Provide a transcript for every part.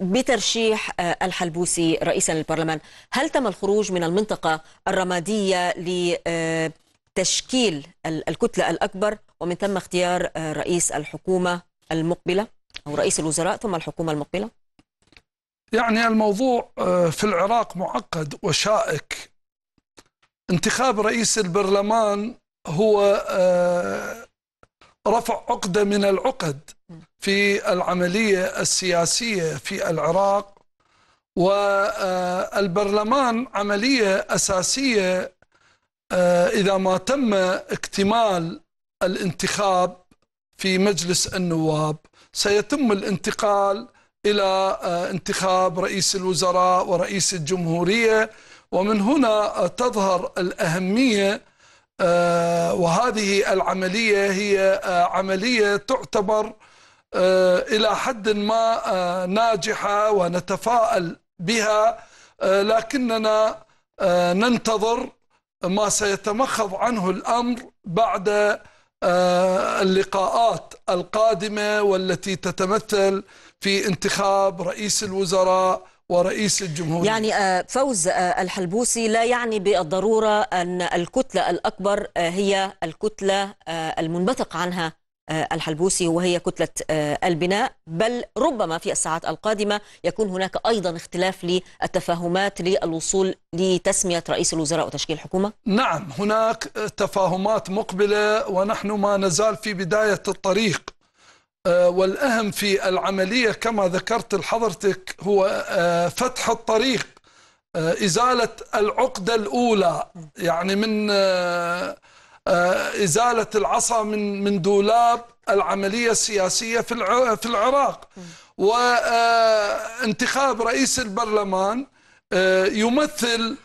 بترشيح آه، الحلبوسي رئيسا للبرلمان هل تم الخروج من المنطقة الرمادية لتشكيل آه، الكتلة الأكبر ومن ثم اختيار آه، رئيس الحكومة المقبلة أو رئيس الوزراء ثم الحكومة المقبلة يعني الموضوع في العراق معقد وشائك انتخاب رئيس البرلمان هو رفع عقدة من العقد في العملية السياسية في العراق والبرلمان عملية أساسية آه، إذا ما تم اكتمال الانتخاب في مجلس النواب سيتم الانتقال إلى آه، انتخاب رئيس الوزراء ورئيس الجمهورية ومن هنا تظهر الأهمية آه، وهذه العملية هي آه، عملية تعتبر آه، إلى حد ما ناجحة ونتفائل بها لكننا ننتظر ما سيتمخض عنه الأمر بعد اللقاءات القادمة والتي تتمثل في انتخاب رئيس الوزراء ورئيس الجمهورية يعني آه، فوز آه، الحلبوسي لا يعني بالضرورة أن الكتلة الأكبر آه، هي الكتلة المنبثق عنها الحلبوسي وهي كتلة البناء بل ربما في الساعات القادمة يكون هناك أيضا اختلاف للتفاهمات للوصول لتسمية رئيس الوزراء وتشكيل حكومة نعم هناك تفاهمات مقبلة ونحن ما نزال في بداية الطريق آه، والأهم في العملية كما ذكرت لحضرتك هو آه، فتح الطريق آه، إزالة العقدة الأولى يعني من إزالة العصا من من دولاب العملية السياسية في في العراق وانتخاب رئيس البرلمان يمثل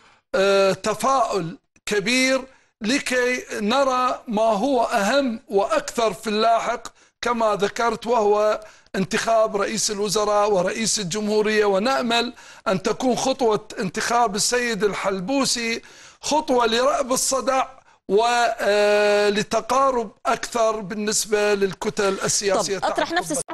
تفاؤل كبير لكي نرى ما هو أهم وأكثر في اللاحق كما ذكرت وهو انتخاب رئيس الوزراء ورئيس الجمهورية ونأمل أن تكون خطوة انتخاب السيد الحلبوسي خطوة لرأب الصدع ولتقارب آه، أكثر بالنسبة للكتل السياسية طب أطرح نفس